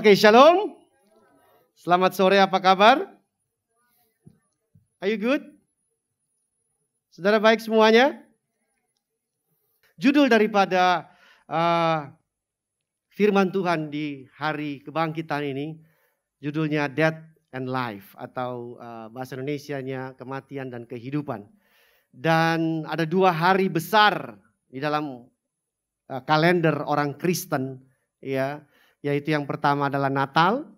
Oke, okay, shalom. Selamat sore, apa kabar? Are you good? Saudara baik semuanya? Judul daripada uh, firman Tuhan di hari kebangkitan ini, judulnya Death and Life atau uh, bahasa Indonesianya kematian dan kehidupan. Dan ada dua hari besar di dalam uh, kalender orang Kristen, ya yaitu yang pertama adalah Natal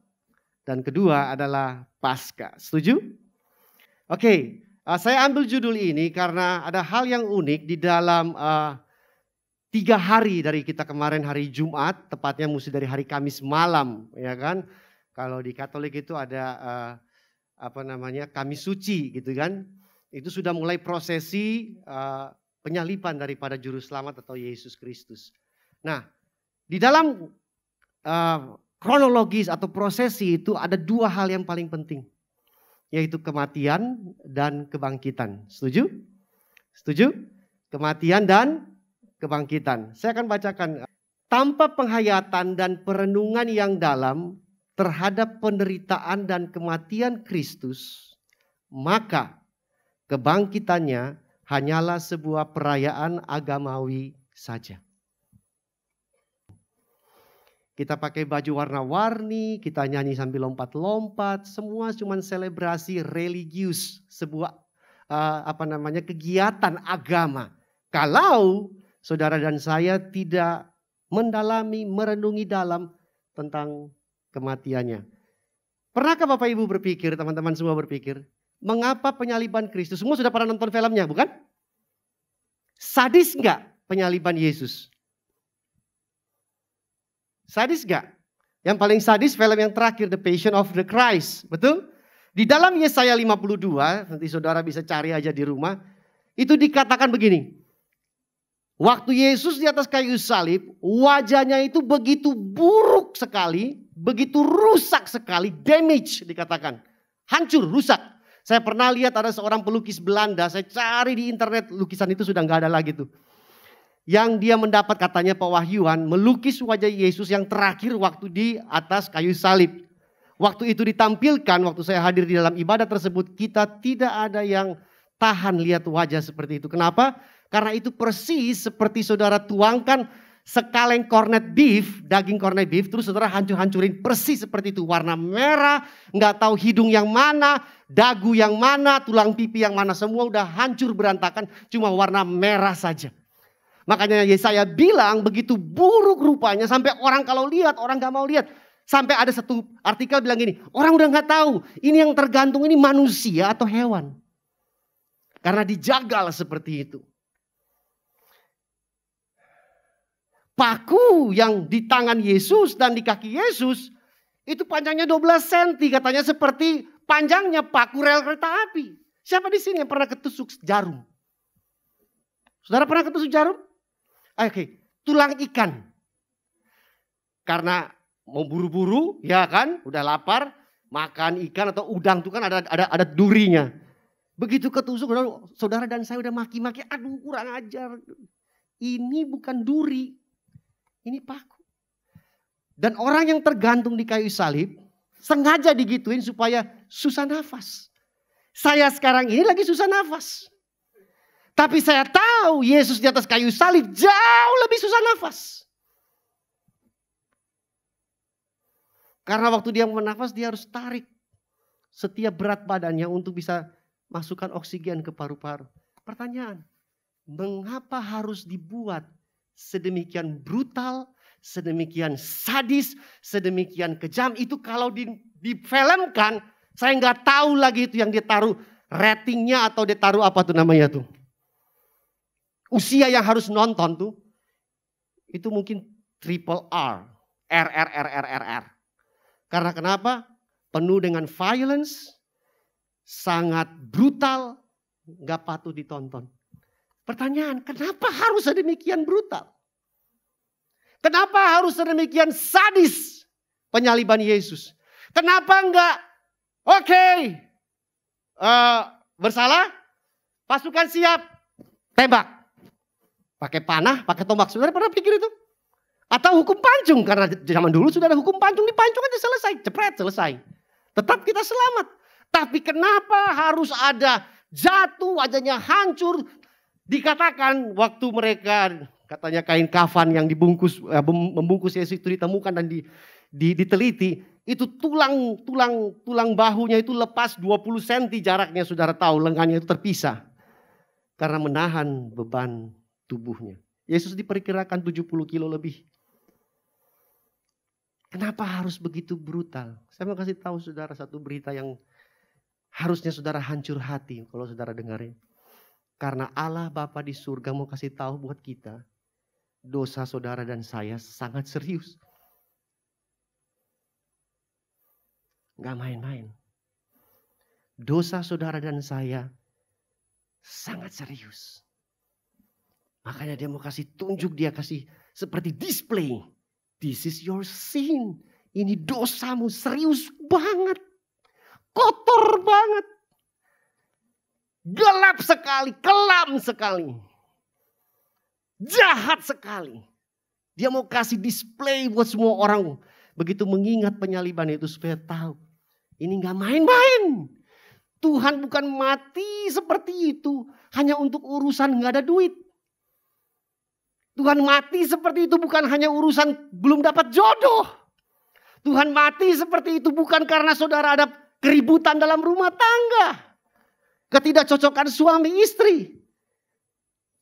dan kedua adalah Pasca. Setuju? Oke, okay. uh, eh, saya ambil judul ini karena ada hal yang unik di dalam uh, tiga hari dari kita kemarin hari Jumat, tepatnya mesti dari hari Kamis malam, ya kan? Kalau di Katolik itu ada uh, apa namanya Kamis Suci, gitu kan? Itu sudah mulai prosesi uh, penyalipan daripada Juru Selamat atau Yesus Kristus. Nah, di dalam Eh, kronologis atau prosesi itu ada dua hal yang paling penting, yaitu kematian dan kebangkitan. Setuju? Setuju? Kematian dan kebangkitan. Saya akan bacakan. Tanpa penghayatan dan perenungan yang dalam terhadap penderitaan dan kematian Kristus, maka kebangkitannya hanyalah sebuah perayaan agamawi saja. Kita pakai baju warna-warni, kita nyanyi sambil lompat-lompat, semua cuma selebrasi religius, sebuah uh, apa namanya kegiatan agama. Kalau saudara dan saya tidak mendalami, merenungi dalam tentang kematiannya. Pernahkah Bapak Ibu berpikir, teman-teman semua berpikir, mengapa penyaliban Kristus? Semua sudah pernah nonton filmnya, bukan? Sadis enggak penyaliban Yesus? Sadis gak? Yang paling sadis film yang terakhir The Passion of the Christ, betul? Di dalam Yesaya 52, nanti saudara bisa cari aja di rumah, itu dikatakan begini. Waktu Yesus di atas kayu salib, wajahnya itu begitu buruk sekali, begitu rusak sekali, damage dikatakan. Hancur, rusak. Saya pernah lihat ada seorang pelukis Belanda, saya cari di internet lukisan itu sudah nggak ada lagi tuh yang dia mendapat katanya Pak pewahyuan melukis wajah Yesus yang terakhir waktu di atas kayu salib. Waktu itu ditampilkan, waktu saya hadir di dalam ibadah tersebut, kita tidak ada yang tahan lihat wajah seperti itu. Kenapa? Karena itu persis seperti saudara tuangkan sekaleng cornet beef, daging cornet beef, terus saudara hancur-hancurin persis seperti itu. Warna merah, nggak tahu hidung yang mana, dagu yang mana, tulang pipi yang mana, semua udah hancur berantakan, cuma warna merah saja. Makanya Yesaya bilang begitu buruk rupanya sampai orang kalau lihat orang gak mau lihat. Sampai ada satu artikel bilang gini, orang udah gak tahu ini yang tergantung ini manusia atau hewan. Karena dijagalah seperti itu. Paku yang di tangan Yesus dan di kaki Yesus itu panjangnya 12 cm katanya seperti panjangnya paku rel kereta api. Siapa di sini yang pernah ketusuk jarum? Saudara pernah ketusuk jarum? okay, tulang ikan. Karena mau buru-buru, ya kan, udah lapar, makan ikan atau udang itu kan ada ada ada durinya. Begitu ketusuk, saudara dan saya udah maki-maki, aduh kurang ajar. Ini bukan duri, ini paku. Dan orang yang tergantung di kayu salib, sengaja digituin supaya susah nafas. Saya sekarang ini lagi susah nafas. Tapi saya tahu Yesus di atas kayu salib jauh lebih susah nafas. Karena waktu dia menafas dia harus tarik setiap berat badannya untuk bisa masukkan oksigen ke paru-paru. Pertanyaan, mengapa harus dibuat sedemikian brutal, sedemikian sadis, sedemikian kejam itu kalau di, difelmkan saya nggak tahu lagi itu yang ditaruh ratingnya atau ditaruh apa tuh namanya tuh usia yang harus nonton tuh itu mungkin triple R, R R R R R R. Karena kenapa? Penuh dengan violence, sangat brutal, nggak patuh ditonton. Pertanyaan, kenapa harus sedemikian brutal? Kenapa harus sedemikian sadis penyaliban Yesus? Kenapa enggak? Oke, okay. uh, eh, bersalah, pasukan siap, tembak. Pakai panah, pakai tombak. Saudara pernah pikir itu? Atau hukum pancung. Karena zaman dulu sudah ada hukum pancung. Dipancung aja selesai. cepret selesai. Tetap kita selamat. Tapi kenapa harus ada jatuh, wajahnya hancur. Dikatakan waktu mereka katanya kain kafan yang dibungkus eh, membungkus Yesus itu ditemukan dan diteliti itu tulang tulang tulang bahunya itu lepas 20 cm jaraknya saudara tahu lengannya itu terpisah karena menahan beban tubuhnya. Yesus diperkirakan 70 kilo lebih. Kenapa harus begitu brutal? Saya mau kasih tahu saudara satu berita yang harusnya saudara hancur hati kalau saudara dengarin. Karena Allah Bapa di surga mau kasih tahu buat kita, dosa saudara dan saya sangat serius. Gak main-main. Dosa saudara dan saya sangat serius. Makanya dia mau kasih tunjuk, dia kasih seperti display. This is your sin. Ini dosamu serius banget. Kotor banget. Gelap sekali, kelam sekali. Jahat sekali. Dia mau kasih display buat semua orang. Begitu mengingat penyaliban itu supaya tahu. Ini gak main-main. Tuhan bukan mati seperti itu. Hanya untuk urusan gak ada duit. Tuhan mati seperti itu bukan hanya urusan belum dapat jodoh. Tuhan mati seperti itu bukan karena saudara ada keributan dalam rumah tangga. Ketidakcocokan suami istri.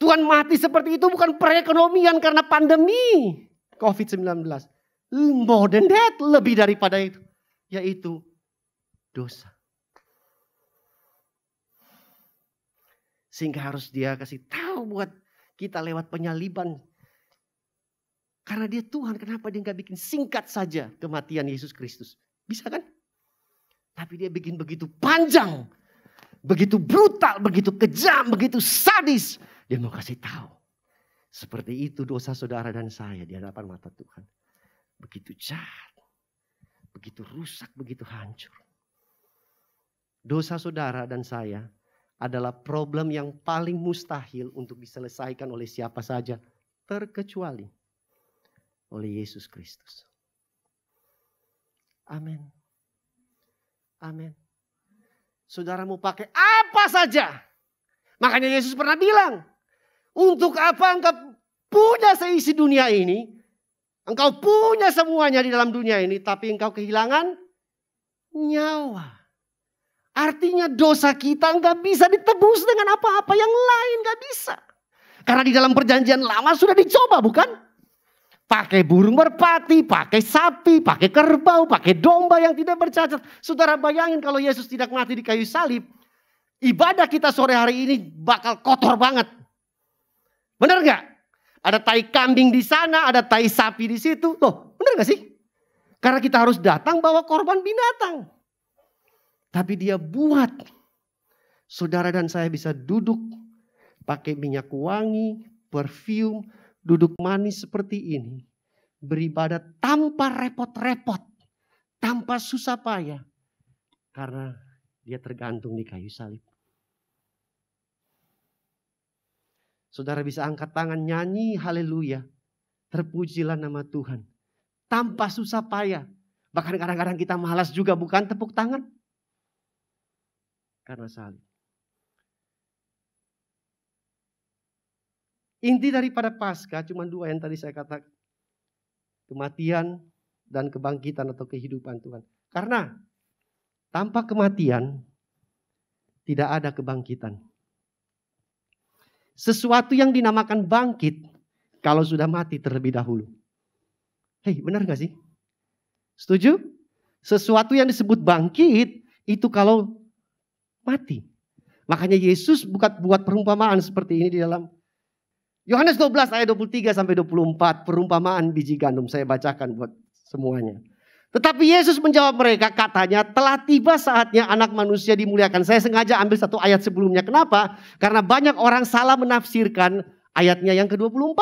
Tuhan mati seperti itu bukan perekonomian karena pandemi COVID-19. More than that, lebih daripada itu. Yaitu dosa. Sehingga harus dia kasih tahu buat kita lewat penyaliban. Karena dia Tuhan, kenapa dia nggak bikin singkat saja kematian Yesus Kristus? Bisa kan? Tapi dia bikin begitu panjang, begitu brutal, begitu kejam, begitu sadis. Dia mau kasih tahu. Seperti itu dosa saudara dan saya di hadapan mata Tuhan. Begitu jahat, begitu rusak, begitu hancur. Dosa saudara dan saya adalah problem yang paling mustahil untuk diselesaikan oleh siapa saja, terkecuali oleh Yesus Kristus. Amin. Amin. Saudara mau pakai apa saja. Makanya Yesus pernah bilang, untuk apa engkau punya seisi dunia ini, engkau punya semuanya di dalam dunia ini, tapi engkau kehilangan nyawa. Artinya dosa kita nggak bisa ditebus dengan apa-apa yang lain, nggak bisa. Karena di dalam perjanjian lama sudah dicoba bukan? Pakai burung merpati, pakai sapi, pakai kerbau, pakai domba yang tidak bercacat. Saudara bayangin kalau Yesus tidak mati di kayu salib, ibadah kita sore hari ini bakal kotor banget. bener nggak? Ada tai kambing di sana, ada tai sapi di situ. Loh, bener nggak sih? Karena kita harus datang bawa korban binatang. Tapi dia buat saudara dan saya bisa duduk pakai minyak wangi, perfume, duduk manis seperti ini. Beribadat tanpa repot-repot, tanpa susah payah. Karena dia tergantung di kayu salib. Saudara bisa angkat tangan nyanyi haleluya. Terpujilah nama Tuhan. Tanpa susah payah. Bahkan kadang-kadang kita malas juga bukan tepuk tangan karena salib. Inti daripada pasca cuma dua yang tadi saya katakan. Kematian dan kebangkitan atau kehidupan Tuhan. Karena tanpa kematian tidak ada kebangkitan. Sesuatu yang dinamakan bangkit kalau sudah mati terlebih dahulu. Hei, benar gak sih? Setuju? Sesuatu yang disebut bangkit itu kalau mati. Makanya Yesus bukan buat perumpamaan seperti ini di dalam Yohanes 12 ayat 23 sampai 24 perumpamaan biji gandum saya bacakan buat semuanya. Tetapi Yesus menjawab mereka katanya telah tiba saatnya anak manusia dimuliakan. Saya sengaja ambil satu ayat sebelumnya. Kenapa? Karena banyak orang salah menafsirkan ayatnya yang ke-24.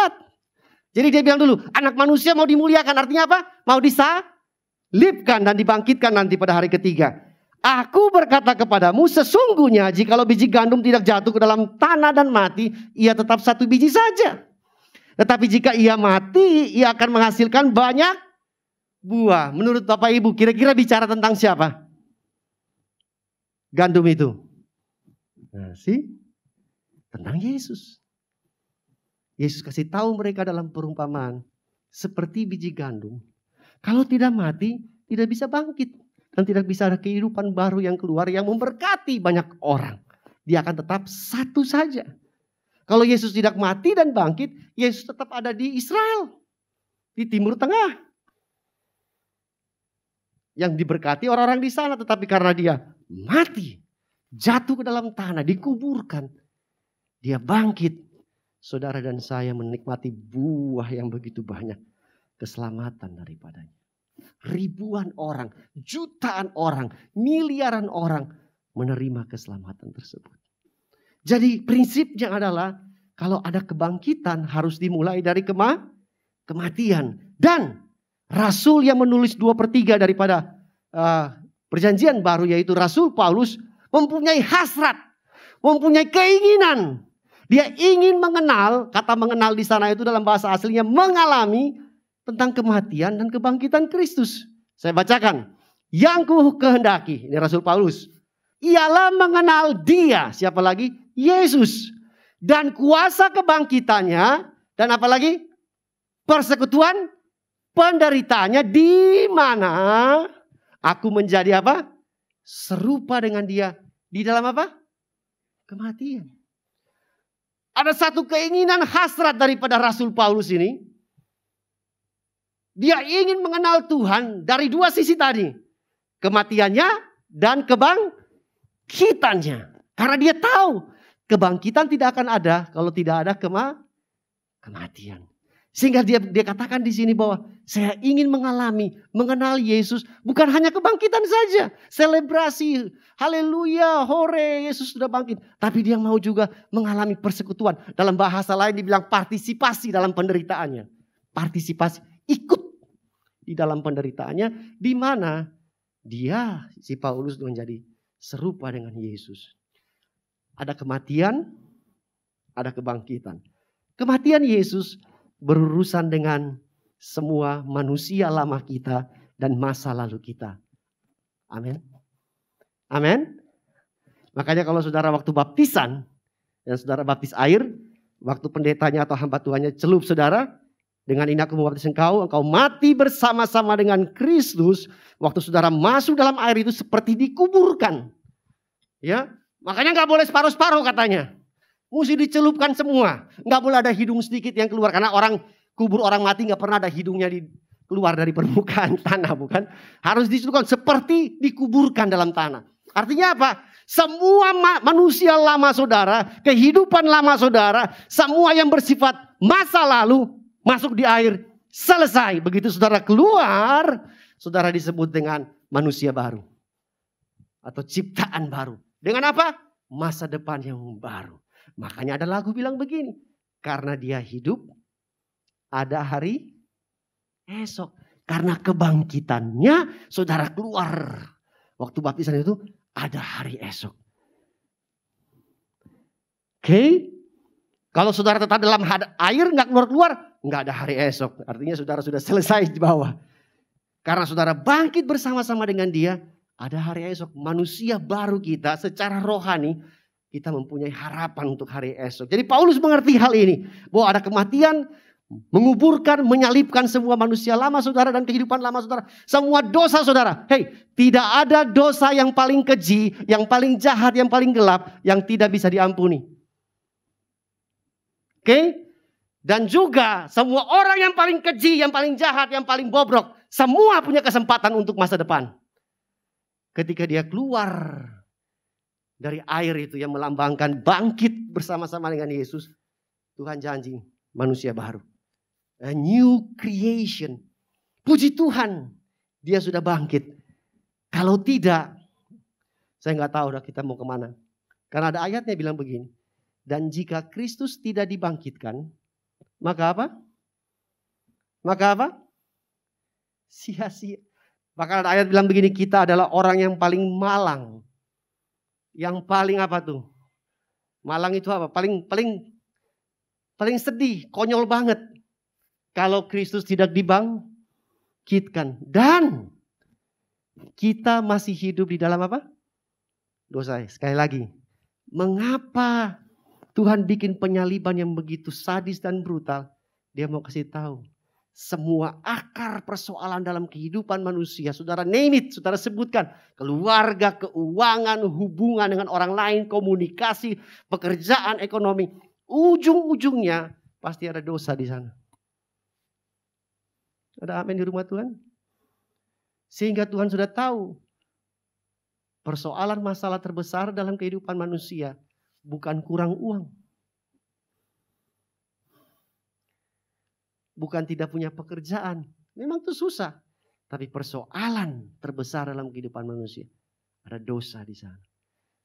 Jadi dia bilang dulu anak manusia mau dimuliakan artinya apa? Mau disalibkan dan dibangkitkan nanti pada hari ketiga. Aku berkata kepadamu, sesungguhnya jikalau biji gandum tidak jatuh ke dalam tanah dan mati, ia tetap satu biji saja. Tetapi jika ia mati, ia akan menghasilkan banyak buah. Menurut Bapak Ibu, kira-kira bicara tentang siapa? Gandum itu. Nah, sih? Tentang Yesus. Yesus kasih tahu mereka dalam perumpamaan. Seperti biji gandum. Kalau tidak mati, tidak bisa bangkit dan tidak bisa ada kehidupan baru yang keluar yang memberkati banyak orang. Dia akan tetap satu saja. Kalau Yesus tidak mati dan bangkit, Yesus tetap ada di Israel, di Timur Tengah. Yang diberkati orang-orang di sana, tetapi karena dia mati, jatuh ke dalam tanah, dikuburkan, dia bangkit. Saudara dan saya menikmati buah yang begitu banyak keselamatan daripadanya ribuan orang, jutaan orang, miliaran orang menerima keselamatan tersebut. Jadi prinsipnya adalah kalau ada kebangkitan harus dimulai dari kema kematian. Dan rasul yang menulis dua per tiga daripada uh, perjanjian baru yaitu Rasul Paulus mempunyai hasrat, mempunyai keinginan. Dia ingin mengenal, kata mengenal di sana itu dalam bahasa aslinya mengalami tentang kematian dan kebangkitan Kristus. Saya bacakan. Yang ku kehendaki, ini Rasul Paulus, ialah mengenal dia, siapa lagi? Yesus. Dan kuasa kebangkitannya, dan apalagi? Persekutuan penderitanya di mana aku menjadi apa? Serupa dengan dia. Di dalam apa? Kematian. Ada satu keinginan hasrat daripada Rasul Paulus ini dia ingin mengenal Tuhan dari dua sisi tadi. Kematiannya dan kebangkitannya. Karena dia tahu kebangkitan tidak akan ada kalau tidak ada kema kematian. Sehingga dia dia katakan di sini bahwa saya ingin mengalami, mengenal Yesus bukan hanya kebangkitan saja, selebrasi, haleluya, hore, Yesus sudah bangkit, tapi dia mau juga mengalami persekutuan. Dalam bahasa lain dibilang partisipasi dalam penderitaannya. Partisipasi, ikut di dalam penderitaannya di mana dia si Paulus menjadi serupa dengan Yesus. Ada kematian, ada kebangkitan. Kematian Yesus berurusan dengan semua manusia lama kita dan masa lalu kita. Amin. Amin. Makanya kalau saudara waktu baptisan dan saudara baptis air, waktu pendetanya atau hamba Tuhannya celup saudara, dengan ini aku membaptis engkau, engkau mati bersama-sama dengan Kristus. Waktu saudara masuk dalam air itu seperti dikuburkan. Ya, makanya nggak boleh separuh-separuh katanya. Mesti dicelupkan semua. Nggak boleh ada hidung sedikit yang keluar karena orang kubur orang mati nggak pernah ada hidungnya di keluar dari permukaan tanah bukan? Harus dicelupkan seperti dikuburkan dalam tanah. Artinya apa? Semua manusia lama saudara, kehidupan lama saudara, semua yang bersifat masa lalu masuk di air, selesai. Begitu saudara keluar, saudara disebut dengan manusia baru. Atau ciptaan baru. Dengan apa? Masa depan yang baru. Makanya ada lagu bilang begini. Karena dia hidup, ada hari esok. Karena kebangkitannya, saudara keluar. Waktu baptisan itu, ada hari esok. Oke? Okay? Kalau saudara tetap dalam air, nggak keluar-keluar, nggak ada hari esok. Artinya saudara sudah selesai di bawah. Karena saudara bangkit bersama-sama dengan dia, ada hari esok. Manusia baru kita secara rohani, kita mempunyai harapan untuk hari esok. Jadi Paulus mengerti hal ini. Bahwa ada kematian, menguburkan, menyalipkan semua manusia lama saudara dan kehidupan lama saudara. Semua dosa saudara. Hei, tidak ada dosa yang paling keji, yang paling jahat, yang paling gelap, yang tidak bisa diampuni. Oke? Okay? Dan juga semua orang yang paling keji, yang paling jahat, yang paling bobrok, semua punya kesempatan untuk masa depan. Ketika dia keluar dari air itu yang melambangkan bangkit bersama-sama dengan Yesus, Tuhan janji manusia baru. A new creation. Puji Tuhan, dia sudah bangkit. Kalau tidak, saya nggak tahu dah kita mau kemana. Karena ada ayatnya bilang begini, dan jika Kristus tidak dibangkitkan, maka apa? Maka apa? Sia-sia. Bahkan ada ayat bilang begini, kita adalah orang yang paling malang. Yang paling apa tuh? Malang itu apa? Paling paling paling sedih, konyol banget. Kalau Kristus tidak dibangkitkan dan kita masih hidup di dalam apa? Dosa. Sekali lagi. Mengapa Tuhan bikin penyaliban yang begitu sadis dan brutal. Dia mau kasih tahu semua akar persoalan dalam kehidupan manusia. Saudara name it, saudara sebutkan. Keluarga, keuangan, hubungan dengan orang lain, komunikasi, pekerjaan, ekonomi. Ujung-ujungnya pasti ada dosa di sana. Ada amin di rumah Tuhan? Sehingga Tuhan sudah tahu persoalan masalah terbesar dalam kehidupan manusia bukan kurang uang. Bukan tidak punya pekerjaan. Memang itu susah. Tapi persoalan terbesar dalam kehidupan manusia. Ada dosa di sana.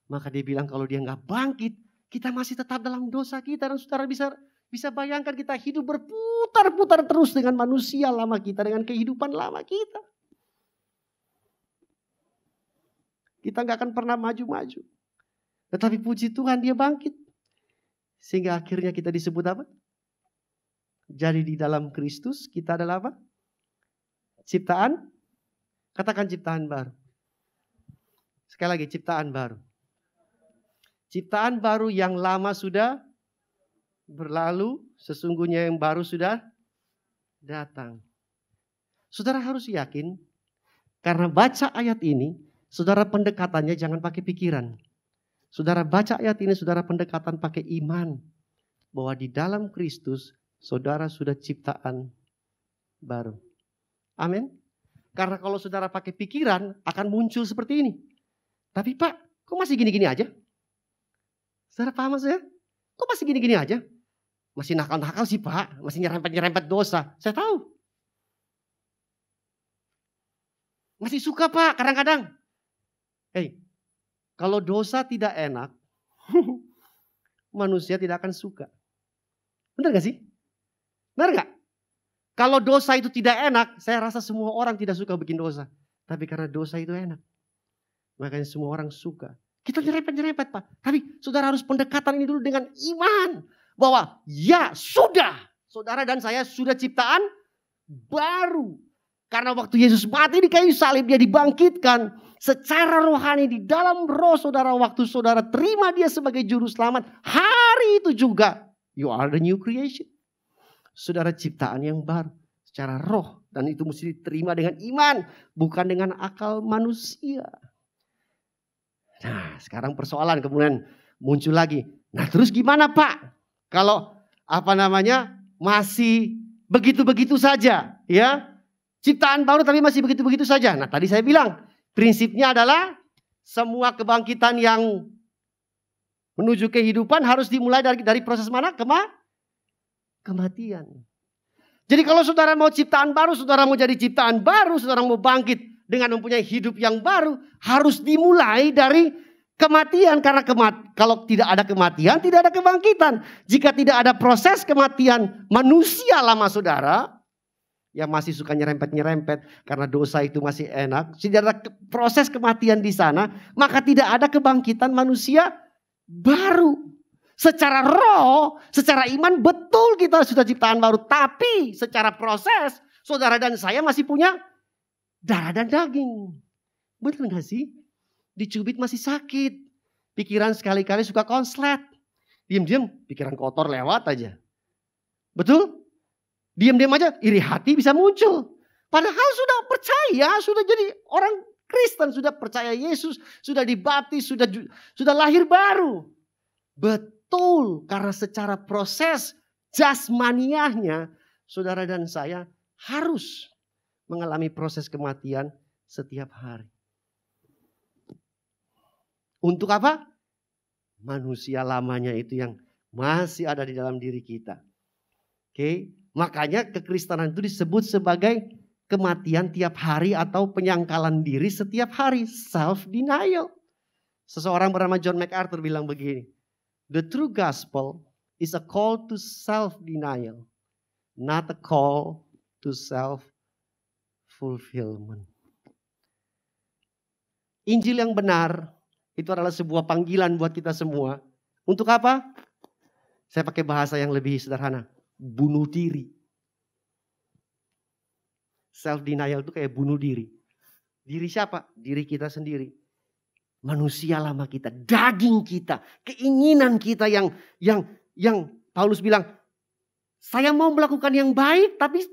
Maka dia bilang kalau dia nggak bangkit, kita masih tetap dalam dosa kita. Dan saudara bisa bisa bayangkan kita hidup berputar-putar terus dengan manusia lama kita, dengan kehidupan lama kita. Kita nggak akan pernah maju-maju. Tetapi puji Tuhan dia bangkit. Sehingga akhirnya kita disebut apa? Jadi di dalam Kristus kita adalah apa? Ciptaan. Katakan ciptaan baru. Sekali lagi ciptaan baru. Ciptaan baru yang lama sudah berlalu, sesungguhnya yang baru sudah datang. Saudara harus yakin karena baca ayat ini, saudara pendekatannya jangan pakai pikiran. Saudara baca ayat ini, saudara pendekatan pakai iman. Bahwa di dalam Kristus, saudara sudah ciptaan baru. Amin. Karena kalau saudara pakai pikiran, akan muncul seperti ini. Tapi Pak, kok masih gini-gini aja? Saudara paham maksudnya? Kok masih gini-gini aja? Masih nakal-nakal sih Pak, masih nyerempet-nyerempet dosa. Saya tahu. Masih suka Pak, kadang-kadang. Hei, kalau dosa tidak enak, manusia tidak akan suka. Benar gak sih? Benar gak? Kalau dosa itu tidak enak, saya rasa semua orang tidak suka bikin dosa. Tapi karena dosa itu enak. Makanya semua orang suka. Kita nyerempet-nyerempet Pak. Tapi saudara harus pendekatan ini dulu dengan iman. Bahwa ya sudah. Saudara dan saya sudah ciptaan baru. Karena waktu Yesus mati di kayu salib dia dibangkitkan secara rohani di dalam roh saudara waktu saudara terima dia sebagai juru selamat hari itu juga you are the new creation. Saudara ciptaan yang baru secara roh dan itu mesti diterima dengan iman bukan dengan akal manusia. Nah sekarang persoalan kemudian muncul lagi. Nah terus gimana Pak? Kalau apa namanya masih begitu-begitu saja ya. Ciptaan baru tapi masih begitu-begitu saja. Nah tadi saya bilang Prinsipnya adalah semua kebangkitan yang menuju kehidupan harus dimulai dari dari proses mana? Kema kematian. Jadi kalau saudara mau ciptaan baru, saudara mau jadi ciptaan baru, saudara mau bangkit dengan mempunyai hidup yang baru, harus dimulai dari kematian karena kemat kalau tidak ada kematian tidak ada kebangkitan. Jika tidak ada proses kematian manusia lama saudara, yang masih suka nyerempet-nyerempet karena dosa itu masih enak, tidak ada proses kematian di sana, maka tidak ada kebangkitan manusia baru. Secara roh, secara iman betul kita sudah ciptaan baru, tapi secara proses saudara dan saya masih punya darah dan daging. Betul gak sih? Dicubit masih sakit. Pikiran sekali-kali suka konslet. Diam-diam pikiran kotor lewat aja. Betul? Diam-diam aja iri hati bisa muncul. Padahal sudah percaya, sudah jadi orang Kristen, sudah percaya Yesus, sudah dibaptis, sudah sudah lahir baru. Betul, karena secara proses jasmaniahnya saudara dan saya harus mengalami proses kematian setiap hari. Untuk apa? Manusia lamanya itu yang masih ada di dalam diri kita. Oke, okay? Makanya kekristenan itu disebut sebagai kematian tiap hari atau penyangkalan diri setiap hari, self denial. Seseorang bernama John MacArthur bilang begini, "The true gospel is a call to self denial, not a call to self fulfillment." Injil yang benar itu adalah sebuah panggilan buat kita semua. Untuk apa? Saya pakai bahasa yang lebih sederhana bunuh diri. Self denial itu kayak bunuh diri. Diri siapa? Diri kita sendiri. Manusia lama kita, daging kita, keinginan kita yang yang yang Paulus bilang, saya mau melakukan yang baik tapi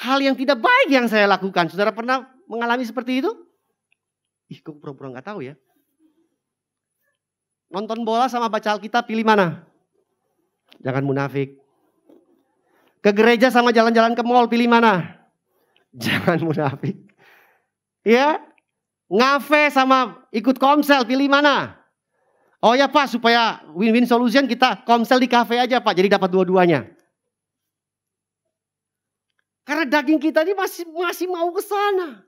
hal yang tidak baik yang saya lakukan. Saudara pernah mengalami seperti itu? Ih, kok pura-pura nggak tahu ya? Nonton bola sama baca Alkitab pilih mana? Jangan munafik. Ke gereja sama jalan-jalan ke mall pilih mana? Jangan munafik. Ya, ngafe sama ikut komsel pilih mana? Oh ya Pak, supaya win-win solution kita komsel di kafe aja Pak, jadi dapat dua-duanya. Karena daging kita ini masih masih mau ke sana.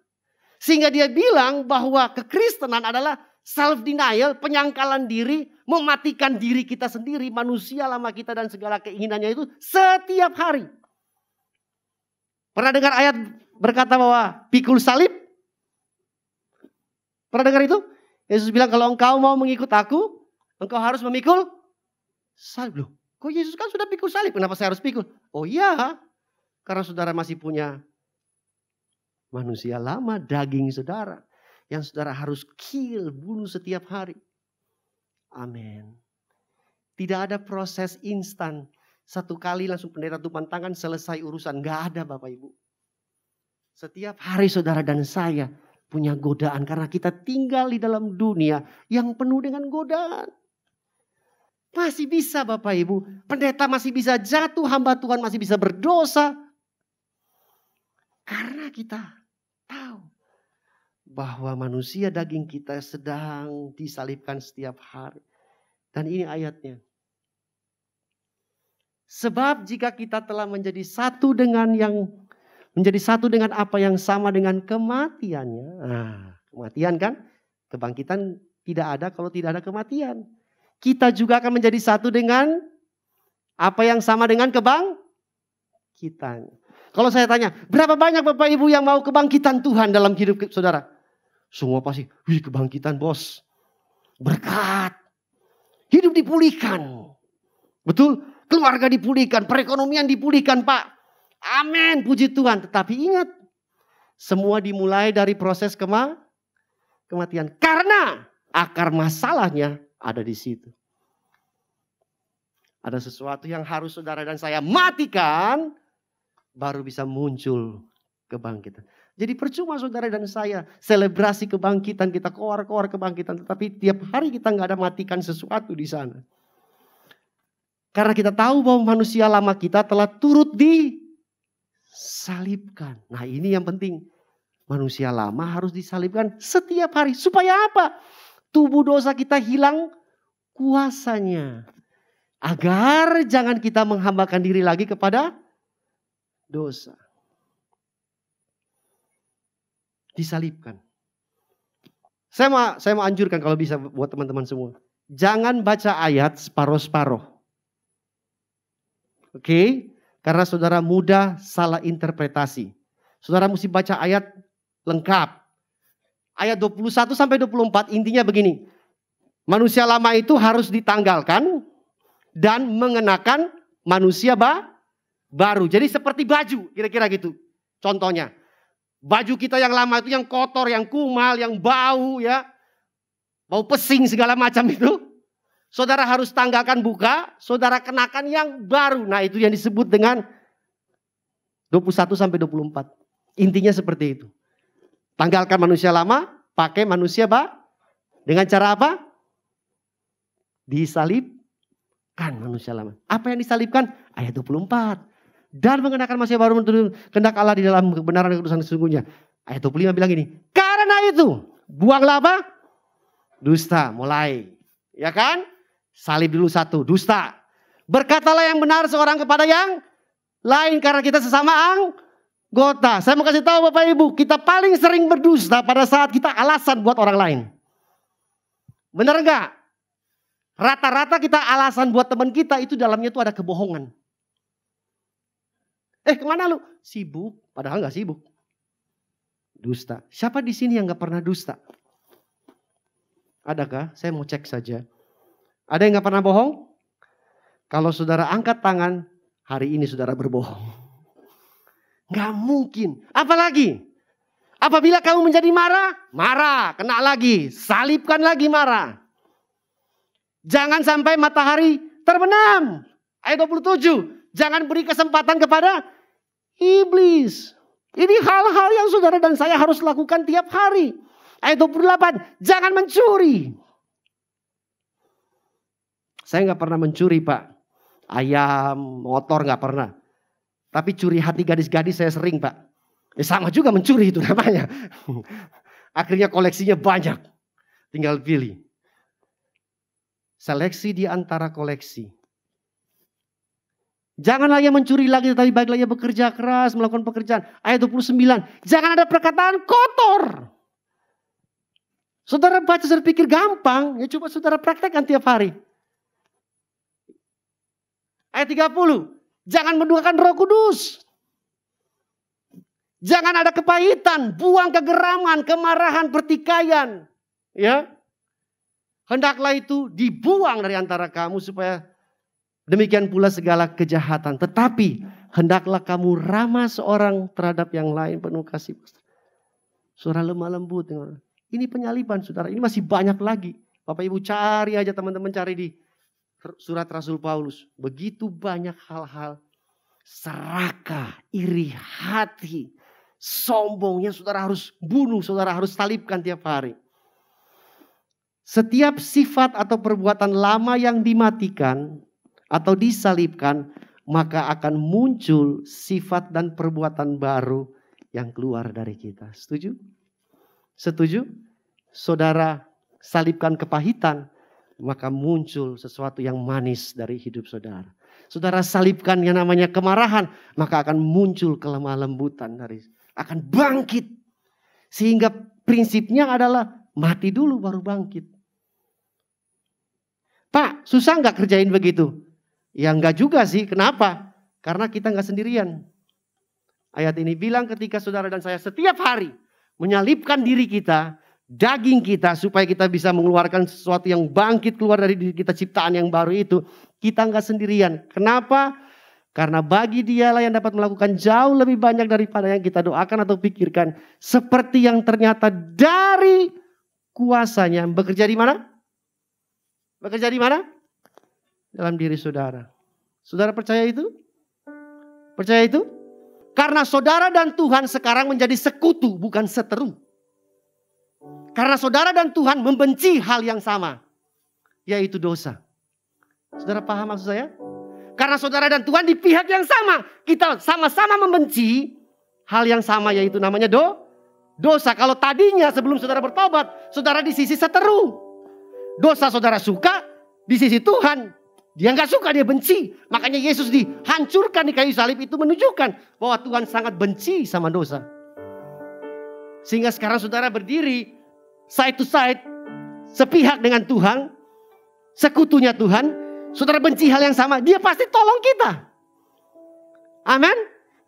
Sehingga dia bilang bahwa kekristenan adalah self denial, penyangkalan diri mematikan diri kita sendiri, manusia lama kita dan segala keinginannya itu setiap hari. Pernah dengar ayat berkata bahwa pikul salib? Pernah dengar itu? Yesus bilang kalau engkau mau mengikut aku, engkau harus memikul salib. Loh, kok Yesus kan sudah pikul salib, kenapa saya harus pikul? Oh iya, karena saudara masih punya manusia lama, daging saudara. Yang saudara harus kill, bunuh setiap hari. Amin. Tidak ada proses instan. Satu kali langsung pendeta tumpang tangan selesai urusan. Gak ada Bapak Ibu. Setiap hari saudara dan saya punya godaan. Karena kita tinggal di dalam dunia yang penuh dengan godaan. Masih bisa Bapak Ibu. Pendeta masih bisa jatuh, hamba Tuhan masih bisa berdosa. Karena kita bahwa manusia daging kita sedang disalibkan setiap hari. Dan ini ayatnya. Sebab jika kita telah menjadi satu dengan yang menjadi satu dengan apa yang sama dengan kematiannya. Nah, kematian kan? Kebangkitan tidak ada kalau tidak ada kematian. Kita juga akan menjadi satu dengan apa yang sama dengan kebangkitan. Kalau saya tanya, berapa banyak Bapak Ibu yang mau kebangkitan Tuhan dalam hidup saudara? Semua pasti, wih kebangkitan bos. Berkat. Hidup dipulihkan. Betul? Keluarga dipulihkan, perekonomian dipulihkan Pak. Amin, puji Tuhan. Tetapi ingat, semua dimulai dari proses kema kematian. Karena akar masalahnya ada di situ. Ada sesuatu yang harus saudara dan saya matikan baru bisa muncul kebangkitan. Jadi percuma saudara dan saya selebrasi kebangkitan kita keluar-keluar kebangkitan, tetapi tiap hari kita nggak ada matikan sesuatu di sana. Karena kita tahu bahwa manusia lama kita telah turut disalibkan. Nah ini yang penting. Manusia lama harus disalibkan setiap hari. Supaya apa? Tubuh dosa kita hilang kuasanya. Agar jangan kita menghambakan diri lagi kepada dosa. disalibkan. Saya mau saya mau anjurkan kalau bisa buat teman-teman semua. Jangan baca ayat separoh-separoh. Oke? Okay? Karena saudara muda salah interpretasi. Saudara mesti baca ayat lengkap. Ayat 21 sampai 24 intinya begini. Manusia lama itu harus ditanggalkan dan mengenakan manusia ba baru. Jadi seperti baju, kira-kira gitu. Contohnya, Baju kita yang lama itu yang kotor, yang kumal, yang bau ya. Bau pesing segala macam itu. Saudara harus tanggalkan buka, saudara kenakan yang baru. Nah itu yang disebut dengan 21 sampai 24. Intinya seperti itu. Tanggalkan manusia lama, pakai manusia apa? dengan cara apa? Disalibkan manusia lama. Apa yang disalibkan? Ayat 24 dan mengenakan manusia baru menurut kehendak Allah di dalam kebenaran dan kedudukan sesungguhnya. Ayat 25 bilang ini, karena itu buanglah apa? Dusta, mulai. Ya kan? Salib dulu satu, dusta. Berkatalah yang benar seorang kepada yang lain karena kita sesama anggota. Saya mau kasih tahu Bapak Ibu, kita paling sering berdusta pada saat kita alasan buat orang lain. Benar enggak? Rata-rata kita alasan buat teman kita itu dalamnya itu ada kebohongan. Eh kemana lu? Sibuk. Padahal nggak sibuk. Dusta. Siapa di sini yang nggak pernah dusta? Adakah? Saya mau cek saja. Ada yang nggak pernah bohong? Kalau saudara angkat tangan, hari ini saudara berbohong. Nggak mungkin. Apalagi? Apabila kamu menjadi marah, marah, kena lagi, salibkan lagi marah. Jangan sampai matahari terbenam. Ayat 27, jangan beri kesempatan kepada iblis. Ini hal-hal yang saudara dan saya harus lakukan tiap hari. Ayat 28, jangan mencuri. Saya nggak pernah mencuri pak. Ayam, motor nggak pernah. Tapi curi hati gadis-gadis saya sering pak. Ya sama juga mencuri itu namanya. Akhirnya koleksinya banyak. Tinggal pilih. Seleksi di antara koleksi. Jangan lagi mencuri lagi, tapi baiklah ia bekerja keras, melakukan pekerjaan. Ayat 29, jangan ada perkataan kotor. Saudara baca, saudara pikir gampang, ya coba saudara praktekkan tiap hari. Ayat 30, jangan menduakan roh kudus. Jangan ada kepahitan, buang kegeraman, kemarahan, pertikaian. Ya, Hendaklah itu dibuang dari antara kamu supaya Demikian pula segala kejahatan. Tetapi hendaklah kamu ramah seorang terhadap yang lain penuh kasih. Suara lemah lembut. Ini penyaliban saudara. Ini masih banyak lagi. Bapak ibu cari aja teman-teman cari di surat Rasul Paulus. Begitu banyak hal-hal seraka, iri hati, sombong yang saudara harus bunuh, saudara harus salibkan tiap hari. Setiap sifat atau perbuatan lama yang dimatikan atau disalibkan, maka akan muncul sifat dan perbuatan baru yang keluar dari kita. Setuju? Setuju? Saudara salibkan kepahitan, maka muncul sesuatu yang manis dari hidup saudara. Saudara salibkan yang namanya kemarahan, maka akan muncul kelemah lembutan dari akan bangkit. Sehingga prinsipnya adalah mati dulu baru bangkit. Pak, susah nggak kerjain begitu? Ya enggak juga sih, kenapa? Karena kita enggak sendirian. Ayat ini bilang ketika saudara dan saya setiap hari menyalipkan diri kita, daging kita supaya kita bisa mengeluarkan sesuatu yang bangkit keluar dari diri kita ciptaan yang baru itu, kita enggak sendirian. Kenapa? Karena bagi dialah yang dapat melakukan jauh lebih banyak daripada yang kita doakan atau pikirkan. Seperti yang ternyata dari kuasanya. Bekerja di mana? Bekerja di mana? dalam diri saudara. Saudara percaya itu? Percaya itu? Karena saudara dan Tuhan sekarang menjadi sekutu, bukan seteru. Karena saudara dan Tuhan membenci hal yang sama, yaitu dosa. Saudara paham maksud saya? Karena saudara dan Tuhan di pihak yang sama, kita sama-sama membenci hal yang sama yaitu namanya do dosa. Kalau tadinya sebelum saudara bertobat, saudara di sisi seteru. Dosa saudara suka, di sisi Tuhan dia nggak suka, dia benci. Makanya Yesus dihancurkan di kayu salib itu menunjukkan bahwa Tuhan sangat benci sama dosa. Sehingga sekarang saudara berdiri side to side, sepihak dengan Tuhan, sekutunya Tuhan. Saudara benci hal yang sama, dia pasti tolong kita. Amen?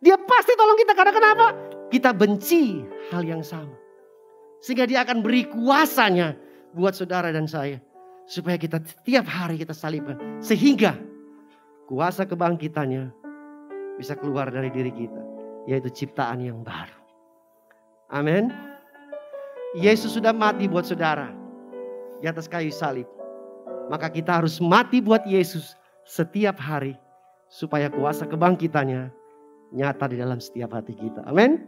Dia pasti tolong kita karena kenapa? Kita benci hal yang sama. Sehingga dia akan beri kuasanya buat saudara dan saya. Supaya kita setiap hari kita salib sehingga kuasa kebangkitannya bisa keluar dari diri kita, yaitu ciptaan yang baru. Amin. Yesus sudah mati buat saudara di atas kayu salib. Maka kita harus mati buat Yesus setiap hari supaya kuasa kebangkitannya nyata di dalam setiap hati kita. Amin.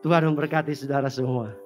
Tuhan memberkati saudara semua.